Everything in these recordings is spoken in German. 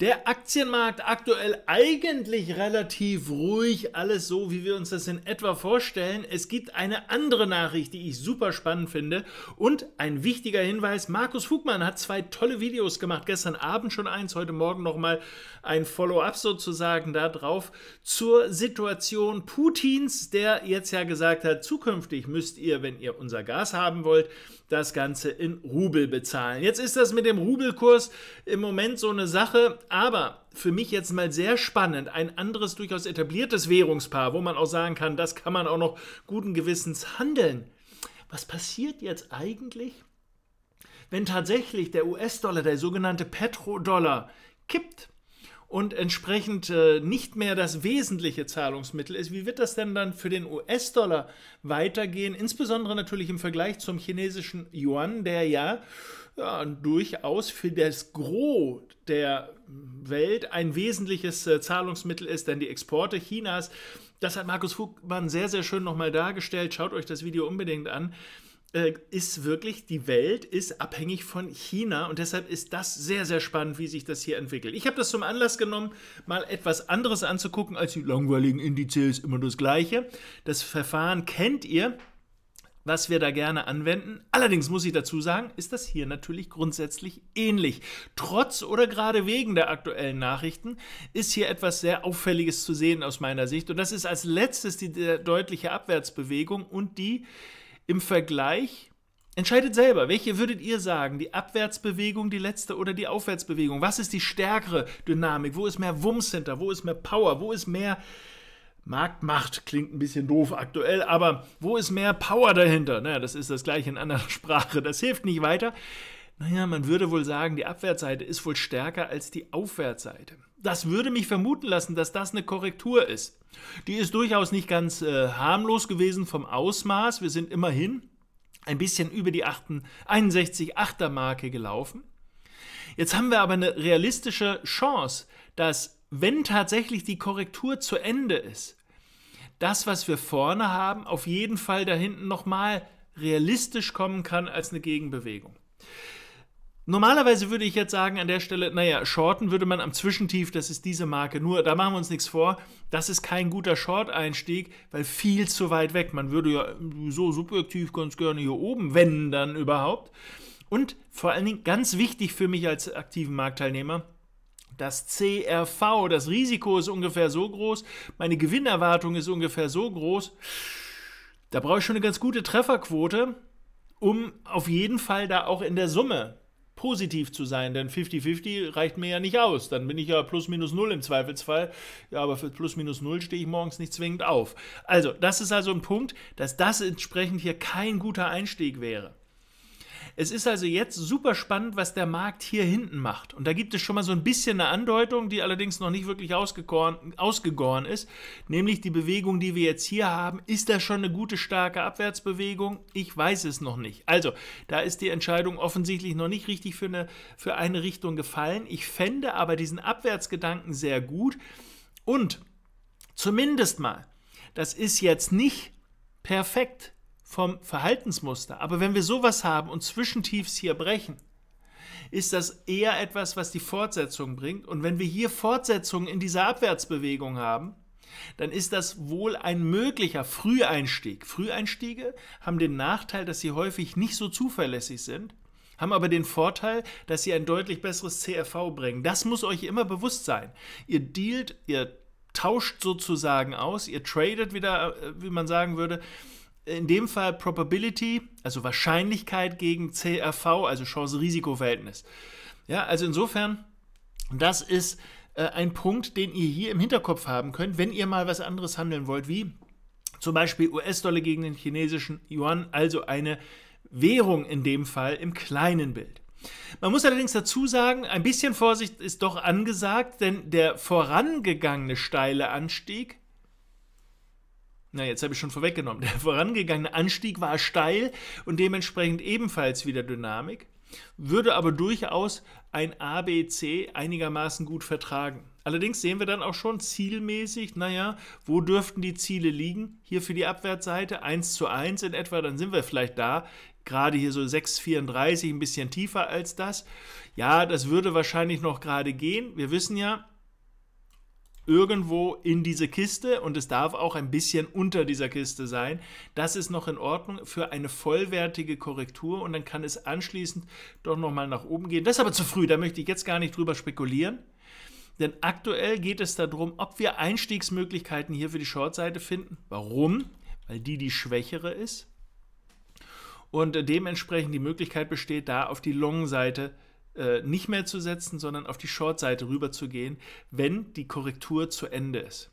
Der Aktienmarkt aktuell eigentlich relativ ruhig, alles so, wie wir uns das in etwa vorstellen. Es gibt eine andere Nachricht, die ich super spannend finde und ein wichtiger Hinweis. Markus Fugmann hat zwei tolle Videos gemacht, gestern Abend schon eins, heute Morgen nochmal ein Follow-up sozusagen darauf zur Situation Putins, der jetzt ja gesagt hat, zukünftig müsst ihr, wenn ihr unser Gas haben wollt, das Ganze in Rubel bezahlen. Jetzt ist das mit dem Rubelkurs im Moment so eine Sache aber für mich jetzt mal sehr spannend, ein anderes durchaus etabliertes Währungspaar, wo man auch sagen kann, das kann man auch noch guten Gewissens handeln. Was passiert jetzt eigentlich, wenn tatsächlich der US-Dollar, der sogenannte Petrodollar, kippt? und entsprechend äh, nicht mehr das wesentliche Zahlungsmittel ist, wie wird das denn dann für den US-Dollar weitergehen? Insbesondere natürlich im Vergleich zum chinesischen Yuan, der ja, ja durchaus für das Gros der Welt ein wesentliches äh, Zahlungsmittel ist, denn die Exporte Chinas, das hat Markus Fugmann sehr, sehr schön nochmal dargestellt. Schaut euch das Video unbedingt an äh, ist wirklich, die Welt ist abhängig von China und deshalb ist das sehr, sehr spannend, wie sich das hier entwickelt. Ich habe das zum Anlass genommen, mal etwas anderes anzugucken als die langweiligen Indizes, immer das gleiche. Das Verfahren kennt ihr, was wir da gerne anwenden. Allerdings muss ich dazu sagen, ist das hier natürlich grundsätzlich ähnlich. Trotz oder gerade wegen der aktuellen Nachrichten ist hier etwas sehr Auffälliges zu sehen aus meiner Sicht und das ist als letztes die deutliche Abwärtsbewegung und die im Vergleich Entscheidet selber, welche würdet ihr sagen? Die Abwärtsbewegung, die letzte oder die Aufwärtsbewegung? Was ist die stärkere Dynamik? Wo ist mehr Wumms hinter? Wo ist mehr Power? Wo ist mehr Marktmacht? Klingt ein bisschen doof aktuell, aber wo ist mehr Power dahinter? Naja, das ist das gleiche in anderer Sprache. Das hilft nicht weiter naja, man würde wohl sagen, die Abwärtsseite ist wohl stärker als die Aufwärtsseite. Das würde mich vermuten lassen, dass das eine Korrektur ist. Die ist durchaus nicht ganz äh, harmlos gewesen vom Ausmaß. Wir sind immerhin ein bisschen über die 61 8 er Marke gelaufen. Jetzt haben wir aber eine realistische Chance, dass wenn tatsächlich die Korrektur zu Ende ist, das, was wir vorne haben, auf jeden Fall da hinten nochmal realistisch kommen kann als eine Gegenbewegung. Normalerweise würde ich jetzt sagen, an der Stelle, naja, shorten würde man am Zwischentief, das ist diese Marke, nur da machen wir uns nichts vor, das ist kein guter Short-Einstieg, weil viel zu weit weg. Man würde ja so subjektiv ganz gerne hier oben, wenn dann überhaupt. Und vor allen Dingen ganz wichtig für mich als aktiven Marktteilnehmer, das CRV, das Risiko ist ungefähr so groß, meine Gewinnerwartung ist ungefähr so groß. Da brauche ich schon eine ganz gute Trefferquote, um auf jeden Fall da auch in der Summe positiv zu sein, denn 50-50 reicht mir ja nicht aus. Dann bin ich ja plus minus null im Zweifelsfall. Ja, aber für plus minus null stehe ich morgens nicht zwingend auf. Also, das ist also ein Punkt, dass das entsprechend hier kein guter Einstieg wäre. Es ist also jetzt super spannend, was der Markt hier hinten macht. Und da gibt es schon mal so ein bisschen eine Andeutung, die allerdings noch nicht wirklich ausgegoren ist, nämlich die Bewegung, die wir jetzt hier haben. Ist das schon eine gute, starke Abwärtsbewegung? Ich weiß es noch nicht. Also, da ist die Entscheidung offensichtlich noch nicht richtig für eine, für eine Richtung gefallen. Ich fände aber diesen Abwärtsgedanken sehr gut. Und zumindest mal, das ist jetzt nicht perfekt vom Verhaltensmuster. Aber wenn wir sowas haben und Zwischentiefs hier brechen, ist das eher etwas, was die Fortsetzung bringt. Und wenn wir hier Fortsetzungen in dieser Abwärtsbewegung haben, dann ist das wohl ein möglicher Früheinstieg. Früheinstiege haben den Nachteil, dass sie häufig nicht so zuverlässig sind, haben aber den Vorteil, dass sie ein deutlich besseres CRV bringen. Das muss euch immer bewusst sein. Ihr dealt, ihr tauscht sozusagen aus, ihr tradet wieder, äh, wie man sagen würde, in dem Fall Probability, also Wahrscheinlichkeit gegen CRV, also Chance-Risiko-Verhältnis. Ja, also insofern, das ist äh, ein Punkt, den ihr hier im Hinterkopf haben könnt, wenn ihr mal was anderes handeln wollt, wie zum Beispiel US-Dollar gegen den chinesischen Yuan, also eine Währung in dem Fall im kleinen Bild. Man muss allerdings dazu sagen, ein bisschen Vorsicht ist doch angesagt, denn der vorangegangene steile Anstieg na, jetzt habe ich schon vorweggenommen, der vorangegangene Anstieg war steil und dementsprechend ebenfalls wieder Dynamik, würde aber durchaus ein ABC einigermaßen gut vertragen. Allerdings sehen wir dann auch schon zielmäßig, naja, wo dürften die Ziele liegen? Hier für die Abwärtsseite 1 zu 1 in etwa, dann sind wir vielleicht da, gerade hier so 6,34, ein bisschen tiefer als das. Ja, das würde wahrscheinlich noch gerade gehen. Wir wissen ja, irgendwo in diese Kiste und es darf auch ein bisschen unter dieser Kiste sein. Das ist noch in Ordnung für eine vollwertige Korrektur und dann kann es anschließend doch nochmal nach oben gehen. Das ist aber zu früh, da möchte ich jetzt gar nicht drüber spekulieren. Denn aktuell geht es darum, ob wir Einstiegsmöglichkeiten hier für die Shortseite finden. Warum? Weil die die schwächere ist. Und äh, dementsprechend die Möglichkeit besteht, da auf die Long-Seite zu äh, nicht mehr zu setzen, sondern auf die Short-Seite rüber zu gehen, wenn die Korrektur zu Ende ist.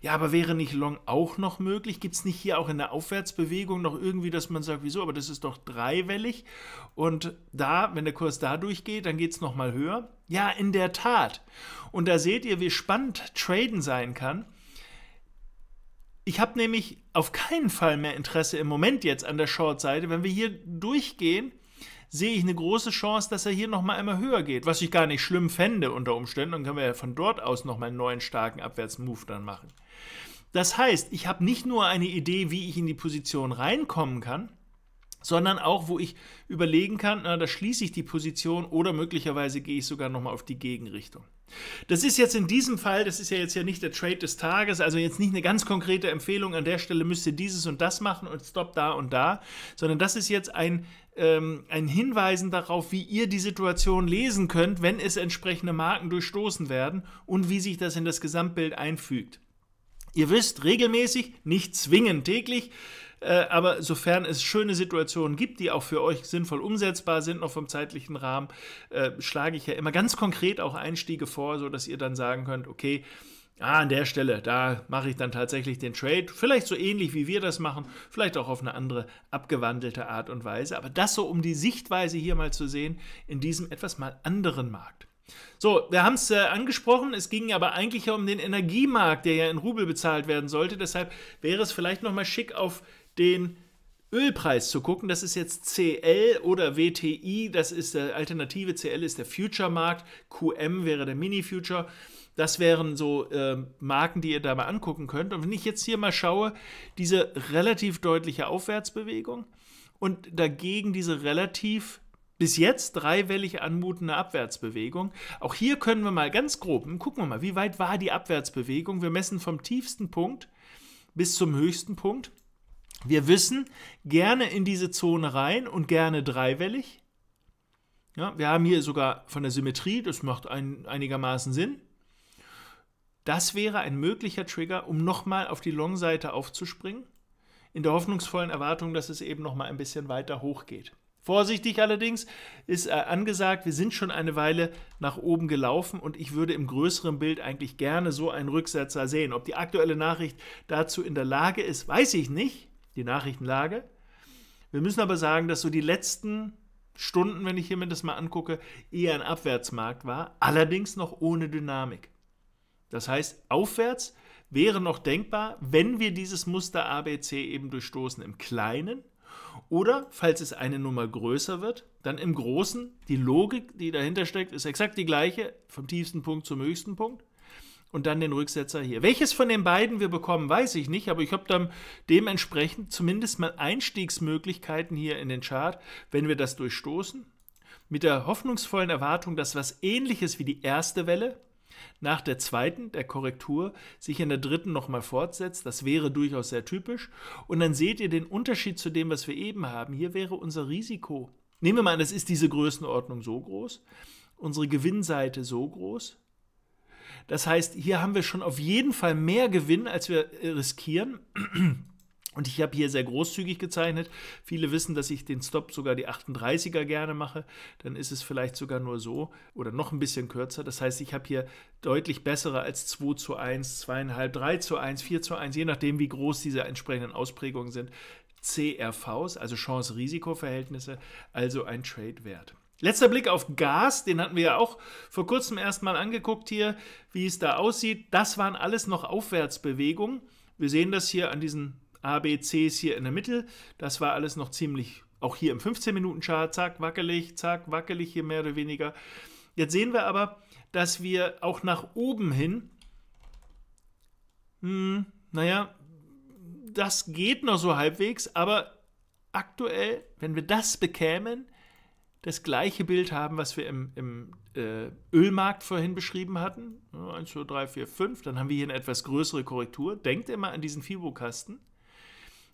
Ja, aber wäre nicht Long auch noch möglich? Gibt es nicht hier auch in der Aufwärtsbewegung noch irgendwie, dass man sagt, wieso, aber das ist doch dreiwellig und da, wenn der Kurs da durchgeht, dann geht es nochmal höher? Ja, in der Tat. Und da seht ihr, wie spannend Traden sein kann. Ich habe nämlich auf keinen Fall mehr Interesse im Moment jetzt an der Short-Seite. Wenn wir hier durchgehen, sehe ich eine große Chance, dass er hier nochmal einmal höher geht, was ich gar nicht schlimm fände unter Umständen. Dann können wir ja von dort aus nochmal einen neuen starken Abwärtsmove dann machen. Das heißt, ich habe nicht nur eine Idee, wie ich in die Position reinkommen kann, sondern auch, wo ich überlegen kann, na, da schließe ich die Position oder möglicherweise gehe ich sogar nochmal auf die Gegenrichtung. Das ist jetzt in diesem Fall, das ist ja jetzt ja nicht der Trade des Tages, also jetzt nicht eine ganz konkrete Empfehlung, an der Stelle müsst ihr dieses und das machen und stopp da und da, sondern das ist jetzt ein, ähm, ein Hinweisen darauf, wie ihr die Situation lesen könnt, wenn es entsprechende Marken durchstoßen werden und wie sich das in das Gesamtbild einfügt. Ihr wisst, regelmäßig, nicht zwingend täglich, äh, aber sofern es schöne Situationen gibt, die auch für euch sinnvoll umsetzbar sind, noch vom zeitlichen Rahmen, äh, schlage ich ja immer ganz konkret auch Einstiege vor, sodass ihr dann sagen könnt, okay, Ah, an der Stelle, da mache ich dann tatsächlich den Trade. Vielleicht so ähnlich wie wir das machen, vielleicht auch auf eine andere abgewandelte Art und Weise. Aber das so, um die Sichtweise hier mal zu sehen in diesem etwas mal anderen Markt. So, wir haben es äh, angesprochen, es ging aber eigentlich um den Energiemarkt, der ja in Rubel bezahlt werden sollte. Deshalb wäre es vielleicht nochmal schick, auf den Ölpreis zu gucken. Das ist jetzt CL oder WTI, das ist der äh, Alternative. CL ist der Future-Markt, QM wäre der Mini-Future. Das wären so äh, Marken, die ihr da mal angucken könnt. Und wenn ich jetzt hier mal schaue, diese relativ deutliche Aufwärtsbewegung und dagegen diese relativ bis jetzt dreiwellig anmutende Abwärtsbewegung. Auch hier können wir mal ganz grob, hm, gucken wir mal, wie weit war die Abwärtsbewegung? Wir messen vom tiefsten Punkt bis zum höchsten Punkt. Wir wissen, gerne in diese Zone rein und gerne dreiwellig. Ja, wir haben hier sogar von der Symmetrie, das macht ein, einigermaßen Sinn. Das wäre ein möglicher Trigger, um nochmal auf die Long-Seite aufzuspringen, in der hoffnungsvollen Erwartung, dass es eben nochmal ein bisschen weiter hochgeht. Vorsichtig allerdings ist äh, angesagt, wir sind schon eine Weile nach oben gelaufen und ich würde im größeren Bild eigentlich gerne so einen Rücksetzer sehen. Ob die aktuelle Nachricht dazu in der Lage ist, weiß ich nicht, die Nachrichtenlage. Wir müssen aber sagen, dass so die letzten Stunden, wenn ich hier mir das mal angucke, eher ein Abwärtsmarkt war, allerdings noch ohne Dynamik. Das heißt, aufwärts wäre noch denkbar, wenn wir dieses Muster ABC eben durchstoßen im Kleinen. Oder, falls es eine Nummer größer wird, dann im Großen, die Logik, die dahinter steckt, ist exakt die gleiche, vom tiefsten Punkt zum höchsten Punkt. Und dann den Rücksetzer hier. Welches von den beiden wir bekommen, weiß ich nicht, aber ich habe dann dementsprechend zumindest mal Einstiegsmöglichkeiten hier in den Chart, wenn wir das durchstoßen. Mit der hoffnungsvollen Erwartung, dass was ähnliches wie die erste Welle, nach der zweiten, der Korrektur, sich in der dritten nochmal fortsetzt. Das wäre durchaus sehr typisch. Und dann seht ihr den Unterschied zu dem, was wir eben haben. Hier wäre unser Risiko. Nehmen wir mal an, es ist diese Größenordnung so groß, unsere Gewinnseite so groß. Das heißt, hier haben wir schon auf jeden Fall mehr Gewinn, als wir riskieren. Und ich habe hier sehr großzügig gezeichnet. Viele wissen, dass ich den Stop sogar die 38er gerne mache. Dann ist es vielleicht sogar nur so oder noch ein bisschen kürzer. Das heißt, ich habe hier deutlich bessere als 2 zu 1, 2,5, 3 zu 1, 4 zu 1, je nachdem, wie groß diese entsprechenden Ausprägungen sind. CRVs, also Chance-Risiko-Verhältnisse, also ein Trade-Wert. Letzter Blick auf Gas, den hatten wir ja auch vor kurzem erstmal angeguckt hier, wie es da aussieht. Das waren alles noch Aufwärtsbewegungen. Wir sehen das hier an diesen ABCs hier in der Mitte. Das war alles noch ziemlich, auch hier im 15-Minuten-Chart, zack, wackelig, zack, wackelig hier mehr oder weniger. Jetzt sehen wir aber, dass wir auch nach oben hin, mh, hm, naja, das geht noch so halbwegs, aber aktuell, wenn wir das bekämen, das gleiche Bild haben, was wir im, im äh, Ölmarkt vorhin beschrieben hatten. 1, 2, 3, 4, 5. Dann haben wir hier eine etwas größere Korrektur. Denkt immer an diesen fibo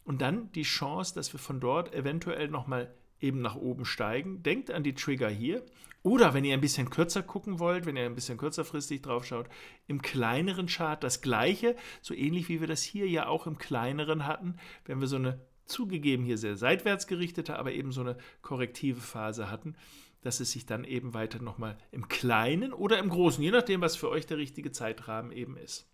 und dann die Chance, dass wir von dort eventuell nochmal eben nach oben steigen. Denkt an die Trigger hier. Oder wenn ihr ein bisschen kürzer gucken wollt, wenn ihr ein bisschen kürzerfristig drauf schaut, im kleineren Chart das gleiche, so ähnlich wie wir das hier ja auch im kleineren hatten, wenn wir so eine zugegeben hier sehr seitwärts gerichtete, aber eben so eine korrektive Phase hatten, dass es sich dann eben weiter nochmal im kleinen oder im großen, je nachdem, was für euch der richtige Zeitrahmen eben ist.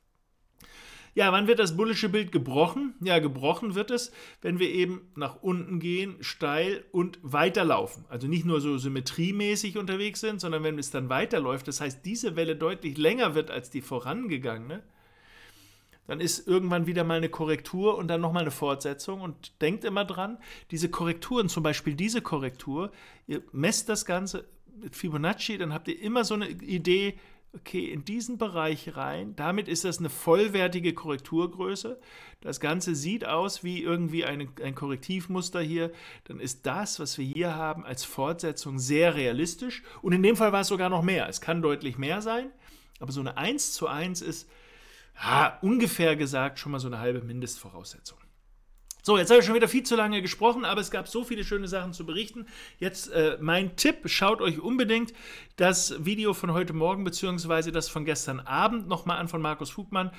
Ja, wann wird das bullische Bild gebrochen? Ja, gebrochen wird es, wenn wir eben nach unten gehen, steil und weiterlaufen. Also nicht nur so symmetriemäßig unterwegs sind, sondern wenn es dann weiterläuft, das heißt, diese Welle deutlich länger wird als die vorangegangene, dann ist irgendwann wieder mal eine Korrektur und dann nochmal eine Fortsetzung und denkt immer dran, diese Korrekturen, zum Beispiel diese Korrektur, ihr messt das Ganze mit Fibonacci, dann habt ihr immer so eine Idee, okay, in diesen Bereich rein. Damit ist das eine vollwertige Korrekturgröße. Das Ganze sieht aus wie irgendwie ein, ein Korrektivmuster hier. Dann ist das, was wir hier haben, als Fortsetzung sehr realistisch. Und in dem Fall war es sogar noch mehr. Es kann deutlich mehr sein. Aber so eine 1 zu 1 ist, ha, ungefähr gesagt, schon mal so eine halbe Mindestvoraussetzung. So, jetzt habe ich schon wieder viel zu lange gesprochen, aber es gab so viele schöne Sachen zu berichten. Jetzt äh, mein Tipp, schaut euch unbedingt das Video von heute Morgen beziehungsweise das von gestern Abend nochmal an von Markus Fugmann.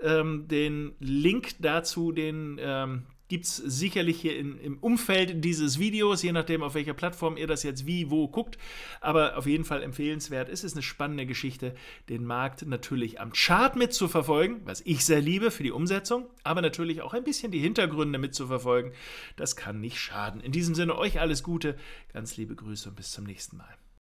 Ähm, den Link dazu, den ähm, gibt es sicherlich hier in, im Umfeld dieses Videos, je nachdem, auf welcher Plattform ihr das jetzt wie, wo guckt. Aber auf jeden Fall empfehlenswert. Es ist eine spannende Geschichte, den Markt natürlich am Chart mitzuverfolgen, was ich sehr liebe für die Umsetzung, aber natürlich auch ein bisschen die Hintergründe mitzuverfolgen. Das kann nicht schaden. In diesem Sinne euch alles Gute, ganz liebe Grüße und bis zum nächsten Mal.